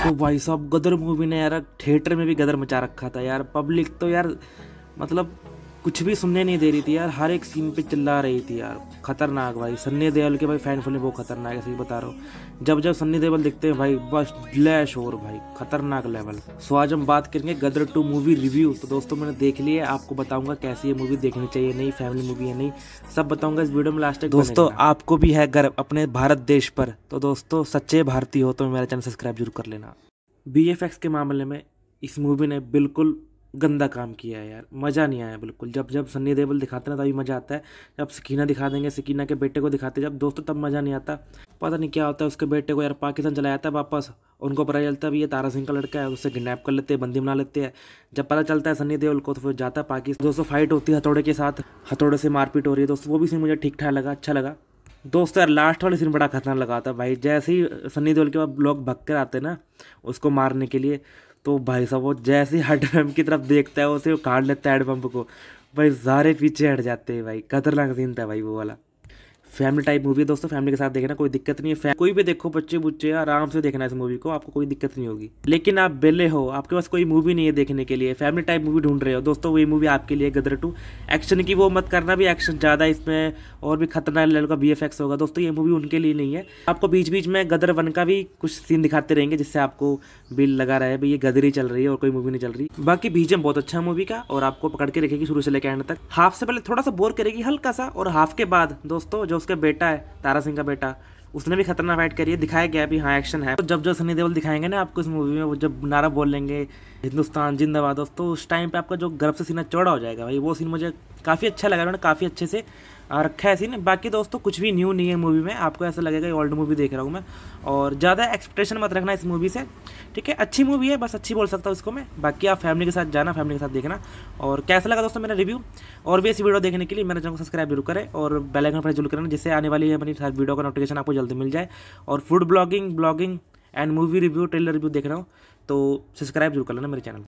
तो भाई साहब गदर मूवी ने यार थिएटर में भी गदर मचा रखा था यार पब्लिक तो यार मतलब कुछ भी सुनने नहीं दे रही थी यार हर एक सीन पे चिल्ला रही थी यार खतरनाक भाई सन्नी देवल के भाई फैन फॉलोइंग बहुत खतरनाक है सही बता रहा हूँ जब जब सन्नी देवल दिखते हैं भाई बस ब्लैश और भाई खतरनाक लेवल सो आज हम बात करेंगे गदर टू मूवी रिव्यू तो दोस्तों मैंने देख लिया आपको बताऊंगा कैसी ये मूवी देखनी चाहिए नहीं फैमिली मूवी है नहीं सब बताऊंगा इस वीडियो में लास्ट तक दोस्तों आपको भी है गर्व अपने भारत देश पर तो दोस्तों सच्चे भारतीय हो तो मेरा चैनल सब्सक्राइब जरूर कर लेना बी के मामले में इस मूवी ने बिल्कुल गंदा काम किया है यार मज़ा नहीं आया बिल्कुल जब जब सन्नी देवल दिखाते ना तभी मज़ा आता है जब सकीना दिखा देंगे सकीना के बेटे को दिखाते जब दोस्तों तब मज़ा नहीं आता पता नहीं क्या होता है उसके बेटे को यार पाकिस्तान चला जाता है वापस उनको पता चलता है भी ये तारा सिंह का लड़का है उससे किडनैप कर लेते हैं बंदी बना लेते हैं जब पता चलता है सन्नी देवल को तो फिर जाता है पाकिस्तान दोस्तों फाइट होती है हथौड़े के साथ हथौड़े से मारपीट हो रही है दोस्तों वो भी सीन मुझे ठीक ठाक लगा अच्छा लगा दोस्तों यार लास्ट वाले सीन बड़ा खतरनाक लगा था भाई जैसे ही सन्नी देओल के बाद लोग भग कर आते ना उसको मारने के लिए तो भाई साहब वो जैसे ही हेड पम्प की तरफ देखता है उसे वो काट लेता है हेड पम्प को भाई सारे पीछे हट जाते हैं भाई खतरनाक सीन था भाई वो वाला फैमिली टाइप मूवी है दोस्तों फैमिली के साथ देखना कोई दिक्कत नहीं है कोई भी देखो बच्चे बुच्चे आराम से देखना इस मूवी को आपको कोई दिक्कत नहीं होगी लेकिन आप बेले हो आपके पास कोई मूवी नहीं है देखने के लिए फैमिली टाइप मूवी ढूंढ रहे हो दोस्तों वही मूवी आपके लिए गदर टू एक्शन की वो मत करना भी एक्शन ज़्यादा इसमें और भी खतरनाक लेवल का बी होगा दोस्तों ये मूवी उनके लिए नहीं है आपको बीच बीच में गदर वन का भी कुछ सीन दिखाते रहेंगे जिससे आपको बिल लगा रहा है भाई ये गदर ही चल रही है और कोई मूवी नहीं चल रही बाकी बीजम बहुत अच्छा है मूवी का और आपको पकड़ के रखेगी शुरू से लेकर एंड तक हाफ से पहले थोड़ा सा बोर करेगी हल्का सा और हाफ के बाद दोस्तों जो उसका बेटा है तारा सिंह का बेटा उसने भी खतरनाक फाइट करी है दिखाया गया अभी हाँ एक्शन है तो जब जो सनी देवल दिखाएंगे ना आपको इस मूवी में वो जब नारा बोल लेंगे हिंदुस्तान जिंदाबाद तो उस टाइम पे आपका जो गर्व से सीना चौड़ा हो जाएगा भाई वो सीन मुझे काफ़ी अच्छा लगा उन्होंने काफ़ी अच्छे से रखा है सीन बाकी दोस्तों कुछ भी न्यू नहीं है मूवी में आपको ऐसा लगेगा ओल्ड मूवी देख रहा हूँ मैं और ज़्यादा एक्सपेक्टेशन मत रखना इस मूवी से ठीक है अच्छी मूवी है बस अच्छी बोल सकता हूँ इसको मैं बाकी आप फैमिली के साथ जाना फैमिली के साथ देखना और कैसा लगा दोस्तों मेरा रिव्यू और भी ऐसी वीडियो देखने के लिए मेरे चैनल को सब्सक्राइब जरूर करें और बेल आइकन पर जरूर करें जिससे आने वाली है मेरी वीडियो का नोटिफिकेशन आपको जल्दी मिल जाए और food blogging blogging and movie review trailer review देख रहा हूँ तो सब्सक्राइब जरूर कर लेना मेरे चैनल